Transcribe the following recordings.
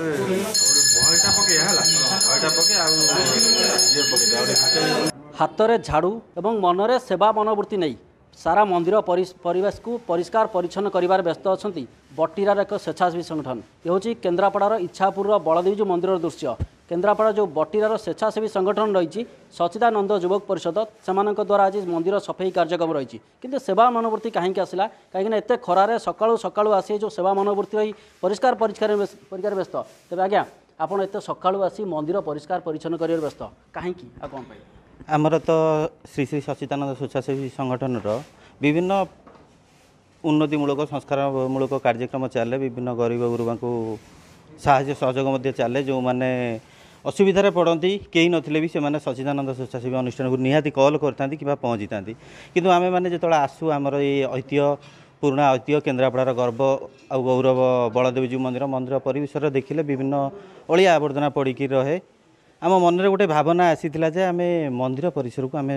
ମୋତେ ଭୟଟା ପକେଇବା ହେଲା ଭୟଟା ପକେଇ ଆଉ ଇଏ ପକେଇଦେବା ହାତରେ ଝାଡ଼ୁ ଏବଂ ମନରେ ସେବା ମନୋବୃତ୍ତି ନେଇ ସାରା ମନ୍ଦିର ପରିବେଶକୁ ପରିଷ୍କାର ପରିଚ୍ଛନ୍ନ କରିବାରେ ବ୍ୟସ୍ତ ଅଛନ୍ତି ବଟିରାର ଏକ ସ୍ୱେଚ୍ଛାସେବୀ ସଂଗଠନ ଏହା ହେଉଛି କେନ୍ଦ୍ରାପଡ଼ାର ଇଚ୍ଛାପୁରର ବଳଦେବୀଜୀ ମନ୍ଦିରର ଦୃଶ୍ୟ କେନ୍ଦ୍ରାପଡ଼ା ଯେଉଁ ବଟିରାର ସ୍ୱେଚ୍ଛାସେବୀ ସଂଗଠନ ରହିଛି ସଚିଦାନନ୍ଦ ଯୁବକ ପରିଷଦ ସେମାନଙ୍କ ଦ୍ୱାରା ଆଜି ମନ୍ଦିର ସଫେଇ କାର୍ଯ୍ୟକ୍ରମ ରହିଛି କିନ୍ତୁ ସେବା ମନୋବୃତ୍ତି କାହିଁକି ଆସିଲା କାହିଁକିନା ଏତେ ଖରାରେ ସକାଳୁ ସକାଳୁ ଆସି ଯେଉଁ ସେବା ମନୋବୃତ୍ତି ରହି ପରିଷ୍କାର ପରିଷ୍କାର ପରୀକ୍ଷାରେ ବ୍ୟସ୍ତ ତେବେ ଆଜ୍ଞା ଆପଣ ଏତେ ସକାଳୁ ଆସି ମନ୍ଦିର ପରିଷ୍କାର ପରିଚ୍ଛନ୍ନ କରିବାରେ ବ୍ୟସ୍ତ କାହିଁକି ଆଉ କ'ଣ ପାଇଁ ଆମର ତ ଶ୍ରୀ ଶ୍ରୀ ସଚିଦାନନ୍ଦ ସ୍ୱେଚ୍ଛାସେବୀ ସଂଗଠନର ବିଭିନ୍ନ ଉନ୍ନତିମୂଳକ ସଂସ୍କାରମୂଳକ କାର୍ଯ୍ୟକ୍ରମ ଚାଲେ ବିଭିନ୍ନ ଗରିବ ଗୁରୁବାଙ୍କୁ ସାହାଯ୍ୟ ସହଯୋଗ ମଧ୍ୟ ଚାଲେ ଯେଉଁମାନେ ଅସୁବିଧାରେ ପଡ଼ନ୍ତି କେହି ନଥିଲେ ବି ସେମାନେ ସଚ୍ଚିଦାନନ୍ଦ ସ୍ୱେଚ୍ଛାସେବୀ ଅନୁଷ୍ଠାନକୁ ନିହାତି କଲ୍ କରିଥାନ୍ତି କିମ୍ବା ପହଞ୍ଚିଥାନ୍ତି କିନ୍ତୁ ଆମେମାନେ ଯେତେବେଳେ ଆସୁ ଆମର ଏଇ ଐତିହ୍ୟ ପୁରୁଣା ଐତିହ୍ୟ କେନ୍ଦ୍ରାପଡ଼ାର ଗର୍ବ ଆଉ ଗୌରବ ବଳଦେବଜୀ ମନ୍ଦିର ମନ୍ଦିର ପରିବେଶରେ ଦେଖିଲେ ବିଭିନ୍ନ ଅଳିଆ ଆବର୍ଜନା ପଡ଼ିକି ରହେ ଆମ ମନରେ ଗୋଟେ ଭାବନା ଆସିଥିଲା ଯେ ଆମେ ମନ୍ଦିର ପରିସରକୁ ଆମେ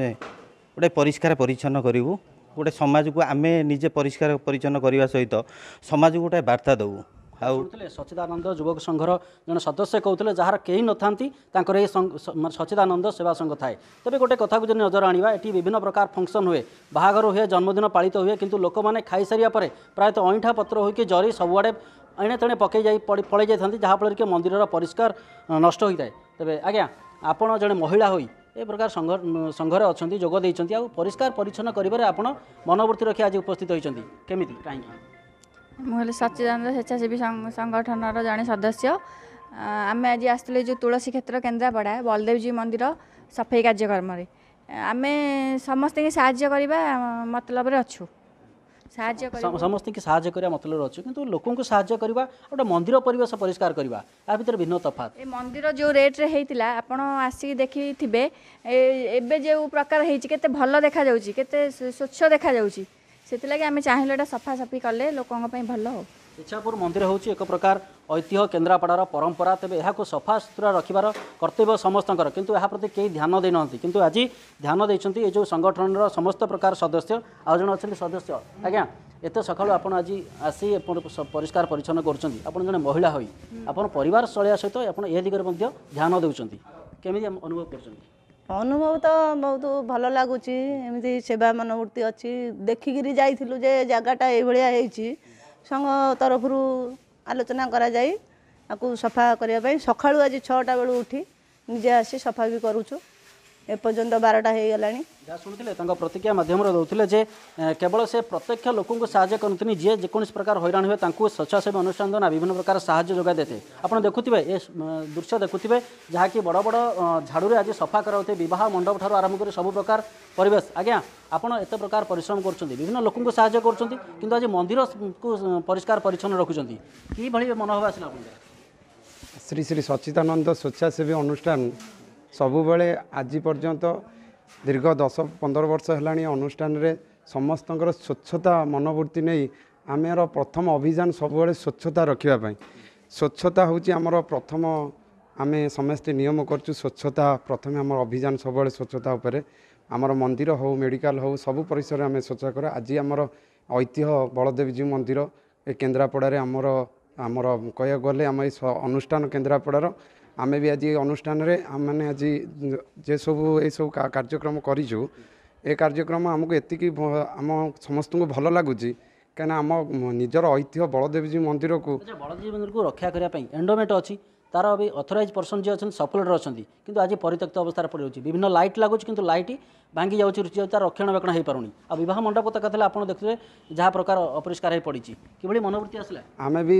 ଗୋଟେ ପରିଷ୍କାର ପରିଚ୍ଛନ୍ନ କରିବୁ ଗୋଟେ ସମାଜକୁ ଆମେ ନିଜେ ପରିଷ୍କାର ପରିଚ୍ଛନ୍ନ କରିବା ସହିତ ସମାଜକୁ ଗୋଟେ ବାର୍ତ୍ତା ଦେବୁ ଆଉ ସଚିଦାନନ୍ଦ ଯୁବକ ସଂଘର ଜଣେ ସଦସ୍ୟ କହୁଥିଲେ ଯାହାର କେହି ନଥାନ୍ତି ତାଙ୍କର ଏହି ସଚିଦାନନ୍ଦ ସେବା ସଂଘ ଥାଏ ତେବେ ଗୋଟେ କଥାକୁ ଯଦି ନଜର ଆଣିବା ଏଠି ବିଭିନ୍ନ ପ୍ରକାର ଫଙ୍କସନ୍ ହୁଏ ବାହାଘର ହୁଏ ଜନ୍ମଦିନ ପାଳିତ ହୁଏ କିନ୍ତୁ ଲୋକମାନେ ଖାଇସାରିବା ପରେ ପ୍ରାୟତଃ ଅଇଁଠା ପତ୍ର ହୋଇକି ଜରି ସବୁଆଡ଼େ ଏଣେ ତେଣେ ପକେଇ ଯାଇ ପଡ଼ି ପଳେଇ ଯାଇଥାନ୍ତି ଯାହାଫଳରେ କି ମନ୍ଦିରର ପରିଷ୍କାର ନଷ୍ଟ ହୋଇଥାଏ ତେବେ ଆଜ୍ଞା ଆପଣ ଜଣେ ମହିଳା ହୋଇ ଏ ପ୍ରକାର ସଂଘ ସଂଘରେ ଅଛନ୍ତି ଯୋଗ ଦେଇଛନ୍ତି ଆଉ ପରିଷ୍କାର ପରିଚ୍ଛନ୍ନ କରିବାରେ ଆପଣ ମନବୃତ୍ତି ରଖି ଆଜି ଉପସ୍ଥିତ ହୋଇଛନ୍ତି କେମିତି କାହିଁକି ମୁଁ ହେଲି ସଚ୍ଚିଦାନନ୍ଦ ସ୍ୱେଚ୍ଛାସେବୀ ସଂଗଠନର ଜଣେ ସଦସ୍ୟ ଆମେ ଆଜି ଆସିଥିଲେ ଯେଉଁ ତୁଳସୀ କ୍ଷେତ୍ର କେନ୍ଦ୍ରାପଡ଼ା ବଳଦେବଜୀ ମନ୍ଦିର ସଫେଇ କାର୍ଯ୍ୟକ୍ରମରେ ଆମେ ସମସ୍ତଙ୍କୁ ସାହାଯ୍ୟ କରିବା ମତଲବରେ ଅଛୁ ସାହାଯ୍ୟ ସମସ୍ତଙ୍କୁ ସାହାଯ୍ୟ କରିବା ମତଲବରେ ଅଛୁ କିନ୍ତୁ ଲୋକଙ୍କୁ ସାହାଯ୍ୟ କରିବା ଗୋଟେ ମନ୍ଦିର ପରିବେଶ ପରିଷ୍କାର କରିବା ତା ଭିତରେ ଭିନ୍ନ ତଫାତ ଏ ମନ୍ଦିର ଯେଉଁ ରେଟ୍ରେ ହେଇଥିଲା ଆପଣ ଆସିକି ଦେଖିଥିବେ ଏବେ ଯେଉଁ ପ୍ରକାର ହେଇଛି କେତେ ଭଲ ଦେଖାଯାଉଛି କେତେ ସ୍ୱଚ୍ଛ ଦେଖାଯାଉଛି ସେଥିଲାଗି ଆମେ ଚାହିଁଲୁ ଏଇଟା ସଫାସଫି କଲେ ଲୋକଙ୍କ ପାଇଁ ଭଲ ହେଉ ଇଚ୍ଛାପୁର ମନ୍ଦିର ହେଉଛି ଏକ ପ୍ରକାର ଐତିହ୍ୟ କେନ୍ଦ୍ରାପଡ଼ାର ପରମ୍ପରା ତେବେ ଏହାକୁ ସଫା ସୁତୁରା ରଖିବାର କର୍ତ୍ତବ୍ୟ ସମସ୍ତଙ୍କର କିନ୍ତୁ ଏହା ପ୍ରତି କେହି ଧ୍ୟାନ ଦେଇନାହାନ୍ତି କିନ୍ତୁ ଆଜି ଧ୍ୟାନ ଦେଇଛନ୍ତି ଏ ଯେଉଁ ସଂଗଠନର ସମସ୍ତ ପ୍ରକାର ସଦସ୍ୟ ଆଉ ଜଣେ ଅଛନ୍ତି ସଦସ୍ୟ ଆଜ୍ଞା ଏତେ ସକାଳୁ ଆପଣ ଆଜି ଆସି ପରିଷ୍କାର ପରିଚ୍ଛନ୍ନ କରୁଛନ୍ତି ଆପଣ ଜଣେ ମହିଳା ହୋଇ ଆପଣ ପରିବାର ଚଳିବା ସହିତ ଆପଣ ଏ ଦିଗରେ ମଧ୍ୟ ଧ୍ୟାନ ଦେଉଛନ୍ତି କେମିତି ଅନୁଭବ କରୁଛନ୍ତି ଅନୁଭବ ତ ବହୁତ ଭଲ ଲାଗୁଛି ଏମିତି ସେବା ମନବୃତ୍ତି ଅଛି ଦେଖିକିରି ଯାଇଥିଲୁ ଯେ ଜାଗାଟା ଏଇଭଳିଆ ହେଇଛି ସଂଘ ତରଫରୁ ଆଲୋଚନା କରାଯାଇ ତାକୁ ସଫା କରିବା ପାଇଁ ସକାଳୁ ଆଜି ଛଅଟା ବେଳୁ ଉଠି ନିଜେ ଆସି ସଫା ବି କରୁଛୁ ଏପର୍ଯ୍ୟନ୍ତ ବାରଟା ହେଇଗଲାଣି ଯାହା ଶୁଣିଥିଲେ ତାଙ୍କ ପ୍ରତିକ୍ରିୟା ମାଧ୍ୟମରେ ଦେଉଥିଲେ ଯେ କେବଳ ସେ ପ୍ରତ୍ୟକ୍ଷ ଲୋକଙ୍କୁ ସାହାଯ୍ୟ କରନ୍ତିନି ଯିଏ ଯେକୌଣସି ପ୍ରକାର ହଇରାଣ ହୁଏ ତାଙ୍କୁ ସ୍ୱଚ୍ଛାସେବୀ ଅନୁଷ୍ଠାନ ଦ୍ୱାରା ବିଭିନ୍ନ ପ୍ରକାର ସାହାଯ୍ୟ ଯୋଗାଇ ଦେଇଥାଏ ଆପଣ ଦେଖୁଥିବେ ଏ ଦୃଶ୍ୟ ଦେଖୁଥିବେ ଯାହାକି ବଡ଼ ବଡ଼ ଝାଡ଼ୁରେ ଆଜି ସଫା କରାଉଥିବେ ବିବାହ ମଣ୍ଡପ ଠାରୁ ଆରମ୍ଭ କରି ସବୁ ପ୍ରକାର ପରିବେଶ ଆଜ୍ଞା ଆପଣ ଏତେ ପ୍ରକାର ପରିଶ୍ରମ କରୁଛନ୍ତି ବିଭିନ୍ନ ଲୋକଙ୍କୁ ସାହାଯ୍ୟ କରୁଛନ୍ତି କିନ୍ତୁ ଆଜି ମନ୍ଦିରକୁ ପରିଷ୍କାର ପରିଚ୍ଛନ୍ନ ରଖୁଛନ୍ତି କିଭଳି ମନୋଭାବ ଆସିଲା ଆପଣଙ୍କର ଶ୍ରୀ ଶ୍ରୀ ସଚ୍ଚିଦାନନ୍ଦ ସ୍ୱଚ୍ଛାସେବୀ ଅନୁଷ୍ଠାନ ସବୁବେଳେ ଆଜି ପର୍ଯ୍ୟନ୍ତ ଦୀର୍ଘ ଦଶ ପନ୍ଦର ବର୍ଷ ହେଲାଣି ଅନୁଷ୍ଠାନରେ ସମସ୍ତଙ୍କର ସ୍ୱଚ୍ଛତା ମନୋବୃତ୍ତି ନେଇ ଆମର ପ୍ରଥମ ଅଭିଯାନ ସବୁବେଳେ ସ୍ୱଚ୍ଛତା ରଖିବା ପାଇଁ ସ୍ୱଚ୍ଛତା ହେଉଛି ଆମର ପ୍ରଥମ ଆମେ ସମସ୍ତେ ନିୟମ କରୁଛୁ ସ୍ୱଚ୍ଛତା ପ୍ରଥମେ ଆମର ଅଭିଯାନ ସବୁବେଳେ ସ୍ୱଚ୍ଛତା ଉପରେ ଆମର ମନ୍ଦିର ହେଉ ମେଡ଼ିକାଲ ହେଉ ସବୁ ପରିସରରେ ଆମେ ସ୍ୱଚ୍ଛତା କରୁ ଆଜି ଆମର ଐତିହ୍ୟ ବଳଦେବଜୀ ମନ୍ଦିର ଏ କେନ୍ଦ୍ରାପଡ଼ାରେ ଆମର ଆମର କହିବାକୁ ଗଲେ ଆମ ଏ ଅନୁଷ୍ଠାନ କେନ୍ଦ୍ରାପଡ଼ାର ଆମେ ବି ଆଜି ଅନୁଷ୍ଠାନରେ ଆମେମାନେ ଆଜି ଯେସବୁ ଏଇସବୁ କାର୍ଯ୍ୟକ୍ରମ କରିଛୁ ଏ କାର୍ଯ୍ୟକ୍ରମ ଆମକୁ ଏତିକି ଆମ ସମସ୍ତଙ୍କୁ ଭଲ ଲାଗୁଛି କାହିଁକିନା ଆମ ନିଜର ଐତିହ୍ୟ ବଳଦେବଜୀ ମନ୍ଦିରକୁ ବଳଦେବଜୀ ମନ୍ଦିରକୁ ରକ୍ଷା କରିବା ପାଇଁ ଏଣ୍ଡୋମେଣ୍ଟ ଅଛି তার ବି ଅଥରାଇଜ୍ ପର୍ସନ୍ ଯିଏ ଅଛନ୍ତି ସଫଲରେ ଅଛନ୍ତି କିନ୍ତୁ ଆଜି ପରିତ୍ୟକ୍ତ ଅବସ୍ଥାରେ ପଡ଼ିଯାଉଛି ବିଭିନ୍ନ ଲାଇଟ୍ ଲାଗୁଛି କିନ୍ତୁ ଲାଇଟ୍ ଭାଙ୍ଗି ଯାଉଛି ରୁଚି ଯାଉଛି ତାର ରକ୍ଷଣାବେକ୍ଷଣ ହୋଇପାରୁନି ଆଉ ବିବାହ ମଣ୍ଡପ କଥା ଥିଲେ ଆପଣ ଦେଖିଥିଲେ ଯାହା ପ୍ରକାର ଅପରିଷ୍କାର ହୋଇ ପଡ଼ିଛି କିଭଳି ମନୋବୃତ୍ତି ଆସିଲା ଆମେ ବି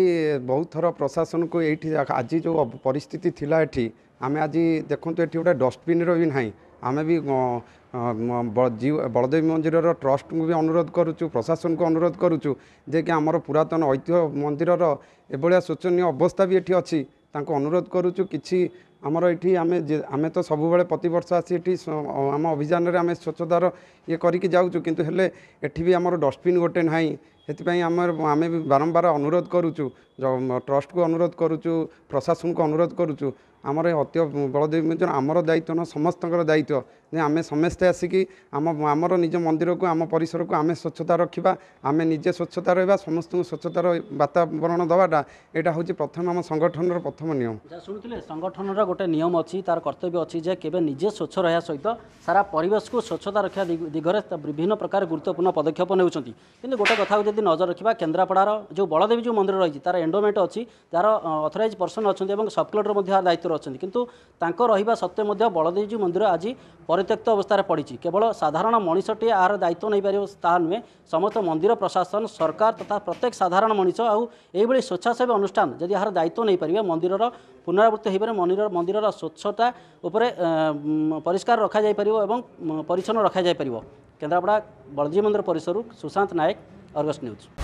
ବହୁତ ଥର ପ୍ରଶାସନକୁ ଏଇଠି ଆଜି ଯେଉଁ ପରିସ୍ଥିତି ଥିଲା ଏଠି ଆମେ ଆଜି ଦେଖନ୍ତୁ ଏଠି ଗୋଟେ ଡଷ୍ଟବିନ୍ର ବି ନାହିଁ ଆମେ ବି ବଳଦେବୀ ମନ୍ଦିରର ଟ୍ରଷ୍ଟଙ୍କୁ ବି ଅନୁରୋଧ କରୁଛୁ ପ୍ରଶାସନକୁ ଅନୁରୋଧ କରୁଛୁ ଯେ କି ଆମର ପୁରାତନ ଐତିହ୍ୟ ମନ୍ଦିରର ଏଭଳିଆ ଶୋଚନୀୟ ଅବସ୍ଥା ବି ଏଠି ଅଛି ତାଙ୍କୁ ଅନୁରୋଧ କରୁଛୁ କିଛି ଆମର ଏଠି ଆମେ ଆମେ ତ ସବୁବେଳେ ପ୍ରତିବର୍ଷ ଆସି ଏଠି ଆମ ଅଭିଯାନରେ ଆମେ ସ୍ୱଚ୍ଛତାର ଇଏ କରିକି ଯାଉଛୁ କିନ୍ତୁ ହେଲେ ଏଠି ବି ଆମର ଡଷ୍ଟବିନ୍ ଗୋଟେ ନାହିଁ ସେଥିପାଇଁ ଆମର ଆମେ ବି ବାରମ୍ବାର ଅନୁରୋଧ କରୁଛୁ ଟ୍ରଷ୍ଟକୁ ଅନୁରୋଧ କରୁଛୁ ପ୍ରଶାସନକୁ ଅନୁରୋଧ କରୁଛୁ ଆମର ଅତି ବଳଦେବୀ ମନ୍ଦିର ଆମର ଦାୟିତ୍ୱ ନୁହଁ ସମସ୍ତଙ୍କର ଦାୟିତ୍ୱ ଯେ ଆମେ ସମସ୍ତେ ଆସିକି ଆମ ଆମର ନିଜ ମନ୍ଦିରକୁ ଆମ ପରିସରକୁ ଆମେ ସ୍ୱଚ୍ଛତା ରଖିବା ଆମେ ନିଜେ ସ୍ୱଚ୍ଛତା ରହିବା ସମସ୍ତଙ୍କୁ ସ୍ୱଚ୍ଛତାର ବାତାବରଣ ଦେବାଟା ଏଇଟା ହେଉଛି ପ୍ରଥମ ଆମ ସଂଗଠନର ପ୍ରଥମ ନିୟମ ଶୁଣୁଥିଲେ ସଂଗଠନର ଗୋଟେ ନିୟମ ଅଛି ତାର କର୍ତ୍ତବ୍ୟ ଅଛି ଯେ କେବେ ନିଜେ ସ୍ୱଚ୍ଛ ରହିବା ସହିତ ସାରା ପରିବେଶକୁ ସ୍ୱଚ୍ଛତା ରଖିବା ଦିଗରେ ବିଭିନ୍ନ ପ୍ରକାର ଗୁରୁତ୍ୱପୂର୍ଣ୍ଣ ପଦକ୍ଷେପ ନେଉଛନ୍ତି କିନ୍ତୁ ଗୋଟେ କଥା ଯଦି ନଜର ରଖିବା କେନ୍ଦ୍ରାପଡ଼ାର ଯେଉଁ ବଳଦେବୀ ଯେଉଁ ମନ୍ଦିର ରହିଛି ତାର ଏଣ୍ଡୋମେଣ୍ଟ ଅଛି ତାର ଅଥରାଇଜ୍ ପର୍ସନ୍ ଅଛନ୍ତି ଏବଂ ସବ୍କଲେକ୍ଟର ମଧ୍ୟ ଦାୟିତ୍ୱରେ ଅଛନ୍ତି କିନ୍ତୁ ତାଙ୍କ ରହିବା ସତ୍ତ୍ୱେ ମଧ୍ୟ ବଳଦେବୀଜୀ ମନ୍ଦିର ଆଜି ପରିତ୍ୟକ୍ତ ଅବସ୍ଥାରେ ପଡ଼ିଛି କେବଳ ସାଧାରଣ ମଣିଷଟି ଏହାର ଦାୟିତ୍ୱ ନେଇପାରିବ ତାହା ନୁହେଁ ସମସ୍ତ ମନ୍ଦିର ପ୍ରଶାସନ ସରକାର ତଥା ପ୍ରତ୍ୟେକ ସାଧାରଣ ମଣିଷ ଆଉ ଏହିଭଳି ସ୍ୱେଚ୍ଛାସେବୀ ଅନୁଷ୍ଠାନ ଯଦି ଏହାର ଦାୟିତ୍ୱ ନେଇପାରିବେ ମନ୍ଦିରର ପୁନରାବୃତ୍ତି ହୋଇପାରିବ ମନ୍ଦିର ମନ୍ଦିରର ସ୍ୱଚ୍ଛତା ଉପରେ ପରିଷ୍କାର ରଖାଯାଇପାରିବ ଏବଂ ପରିଚ୍ଛନ୍ନ ରଖାଯାଇପାରିବ କେନ୍ଦ୍ରାପଡ଼ା ବଳଜୀ ମନ୍ଦିର ପରିସରରୁ ସୁଶାନ୍ତ ନାୟକ अर्गस न्यूज